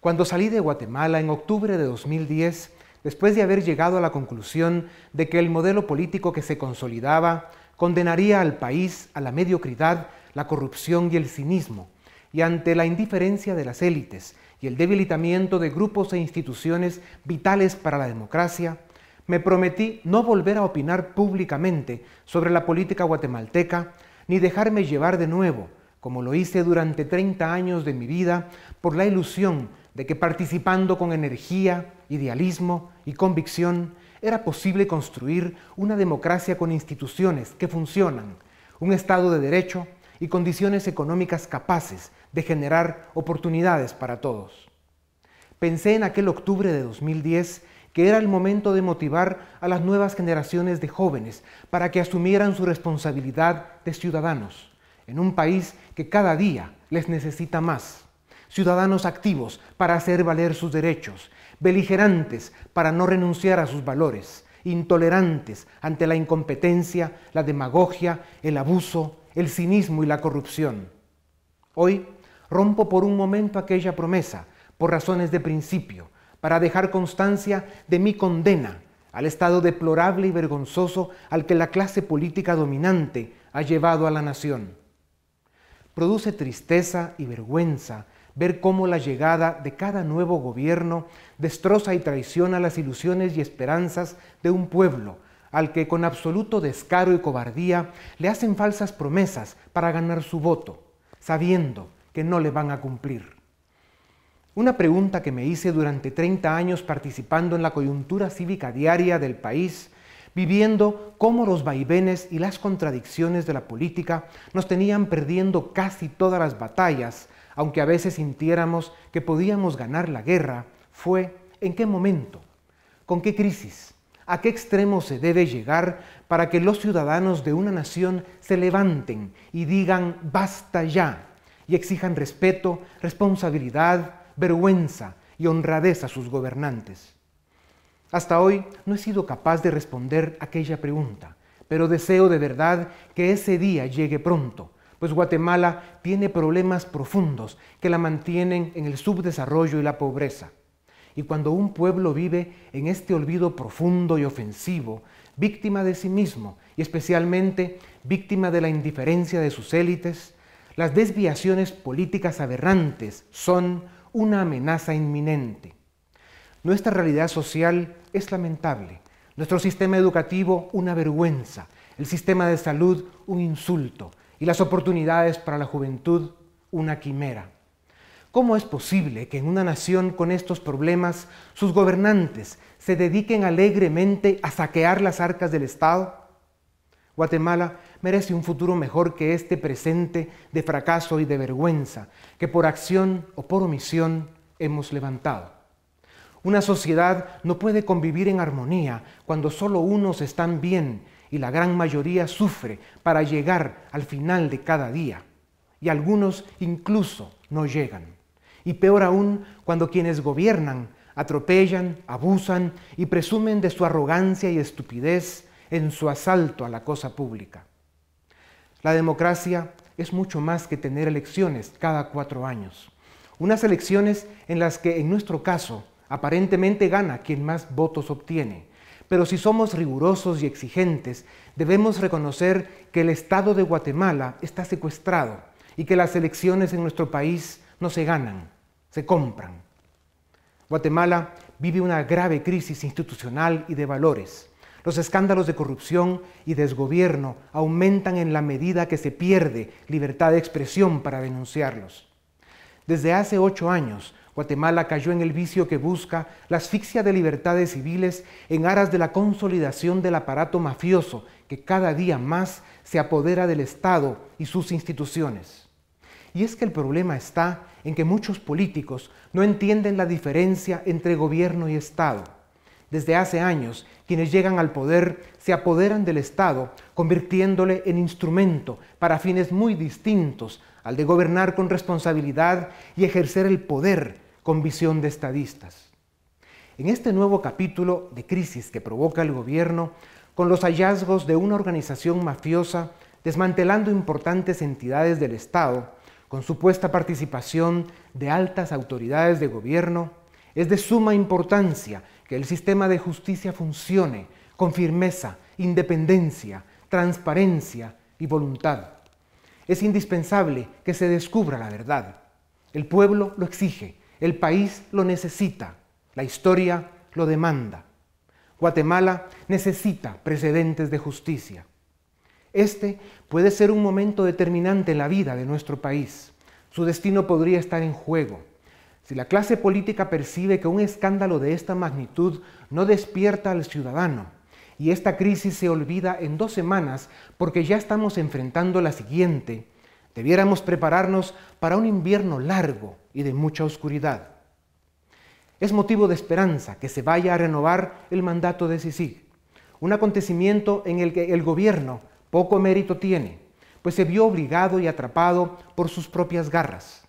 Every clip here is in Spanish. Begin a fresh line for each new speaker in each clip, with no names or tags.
Cuando salí de Guatemala en octubre de 2010, después de haber llegado a la conclusión de que el modelo político que se consolidaba condenaría al país a la mediocridad, la corrupción y el cinismo, y ante la indiferencia de las élites y el debilitamiento de grupos e instituciones vitales para la democracia, me prometí no volver a opinar públicamente sobre la política guatemalteca, ni dejarme llevar de nuevo, como lo hice durante 30 años de mi vida, por la ilusión de que participando con energía, idealismo y convicción era posible construir una democracia con instituciones que funcionan, un Estado de Derecho y condiciones económicas capaces de generar oportunidades para todos. Pensé en aquel octubre de 2010 que era el momento de motivar a las nuevas generaciones de jóvenes para que asumieran su responsabilidad de ciudadanos en un país que cada día les necesita más ciudadanos activos para hacer valer sus derechos, beligerantes para no renunciar a sus valores, intolerantes ante la incompetencia, la demagogia, el abuso, el cinismo y la corrupción. Hoy rompo por un momento aquella promesa, por razones de principio, para dejar constancia de mi condena al estado deplorable y vergonzoso al que la clase política dominante ha llevado a la nación. Produce tristeza y vergüenza ver cómo la llegada de cada nuevo gobierno destroza y traiciona las ilusiones y esperanzas de un pueblo al que con absoluto descaro y cobardía le hacen falsas promesas para ganar su voto, sabiendo que no le van a cumplir. Una pregunta que me hice durante 30 años participando en la coyuntura cívica diaria del país Viviendo cómo los vaivenes y las contradicciones de la política nos tenían perdiendo casi todas las batallas, aunque a veces sintiéramos que podíamos ganar la guerra, fue en qué momento, con qué crisis, a qué extremo se debe llegar para que los ciudadanos de una nación se levanten y digan basta ya y exijan respeto, responsabilidad, vergüenza y honradez a sus gobernantes. Hasta hoy no he sido capaz de responder aquella pregunta, pero deseo de verdad que ese día llegue pronto, pues Guatemala tiene problemas profundos que la mantienen en el subdesarrollo y la pobreza. Y cuando un pueblo vive en este olvido profundo y ofensivo, víctima de sí mismo y especialmente víctima de la indiferencia de sus élites, las desviaciones políticas aberrantes son una amenaza inminente. Nuestra realidad social es lamentable, nuestro sistema educativo una vergüenza, el sistema de salud un insulto y las oportunidades para la juventud una quimera. ¿Cómo es posible que en una nación con estos problemas sus gobernantes se dediquen alegremente a saquear las arcas del Estado? Guatemala merece un futuro mejor que este presente de fracaso y de vergüenza que por acción o por omisión hemos levantado. Una sociedad no puede convivir en armonía cuando solo unos están bien y la gran mayoría sufre para llegar al final de cada día. Y algunos incluso no llegan. Y peor aún cuando quienes gobiernan atropellan, abusan y presumen de su arrogancia y estupidez en su asalto a la cosa pública. La democracia es mucho más que tener elecciones cada cuatro años. Unas elecciones en las que, en nuestro caso, Aparentemente gana quien más votos obtiene. Pero si somos rigurosos y exigentes, debemos reconocer que el Estado de Guatemala está secuestrado y que las elecciones en nuestro país no se ganan, se compran. Guatemala vive una grave crisis institucional y de valores. Los escándalos de corrupción y desgobierno aumentan en la medida que se pierde libertad de expresión para denunciarlos. Desde hace ocho años, Guatemala cayó en el vicio que busca la asfixia de libertades civiles en aras de la consolidación del aparato mafioso que cada día más se apodera del Estado y sus instituciones. Y es que el problema está en que muchos políticos no entienden la diferencia entre gobierno y Estado. Desde hace años, quienes llegan al poder se apoderan del Estado, convirtiéndole en instrumento para fines muy distintos al de gobernar con responsabilidad y ejercer el poder con visión de estadistas. En este nuevo capítulo de crisis que provoca el gobierno, con los hallazgos de una organización mafiosa desmantelando importantes entidades del Estado, con supuesta participación de altas autoridades de gobierno, es de suma importancia que el sistema de justicia funcione con firmeza, independencia, transparencia y voluntad es indispensable que se descubra la verdad. El pueblo lo exige, el país lo necesita, la historia lo demanda. Guatemala necesita precedentes de justicia. Este puede ser un momento determinante en la vida de nuestro país. Su destino podría estar en juego. Si la clase política percibe que un escándalo de esta magnitud no despierta al ciudadano, y esta crisis se olvida en dos semanas porque ya estamos enfrentando la siguiente. Debiéramos prepararnos para un invierno largo y de mucha oscuridad. Es motivo de esperanza que se vaya a renovar el mandato de Sisi. un acontecimiento en el que el gobierno poco mérito tiene, pues se vio obligado y atrapado por sus propias garras.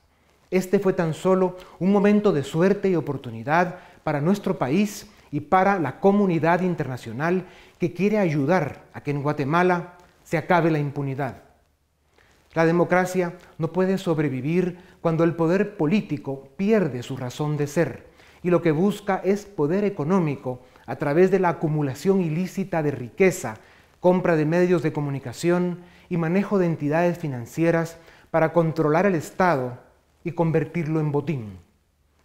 Este fue tan solo un momento de suerte y oportunidad para nuestro país y para la comunidad internacional que quiere ayudar a que en Guatemala se acabe la impunidad. La democracia no puede sobrevivir cuando el poder político pierde su razón de ser y lo que busca es poder económico a través de la acumulación ilícita de riqueza, compra de medios de comunicación y manejo de entidades financieras para controlar el Estado y convertirlo en botín.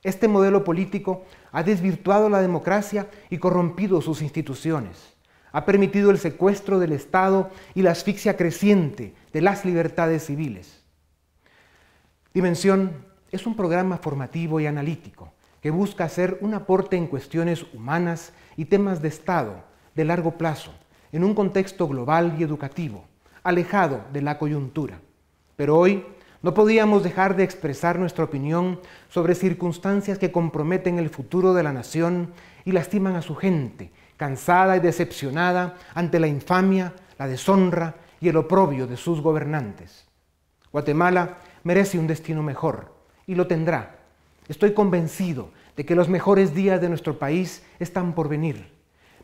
Este modelo político ha desvirtuado la democracia y corrompido sus instituciones. Ha permitido el secuestro del Estado y la asfixia creciente de las libertades civiles. Dimensión es un programa formativo y analítico que busca hacer un aporte en cuestiones humanas y temas de Estado de largo plazo, en un contexto global y educativo, alejado de la coyuntura. Pero hoy no podíamos dejar de expresar nuestra opinión sobre circunstancias que comprometen el futuro de la nación y lastiman a su gente, cansada y decepcionada ante la infamia, la deshonra y el oprobio de sus gobernantes. Guatemala merece un destino mejor y lo tendrá. Estoy convencido de que los mejores días de nuestro país están por venir,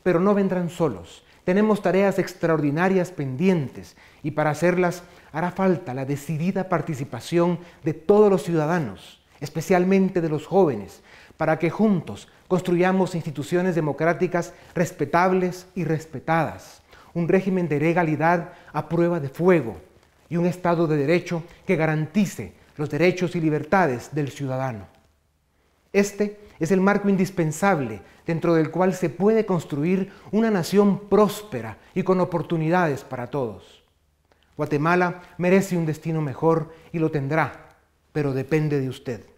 pero no vendrán solos, tenemos tareas extraordinarias pendientes y para hacerlas hará falta la decidida participación de todos los ciudadanos, especialmente de los jóvenes, para que juntos construyamos instituciones democráticas respetables y respetadas, un régimen de legalidad a prueba de fuego y un Estado de Derecho que garantice los derechos y libertades del ciudadano. Este es el marco indispensable dentro del cual se puede construir una nación próspera y con oportunidades para todos. Guatemala merece un destino mejor y lo tendrá, pero depende de usted.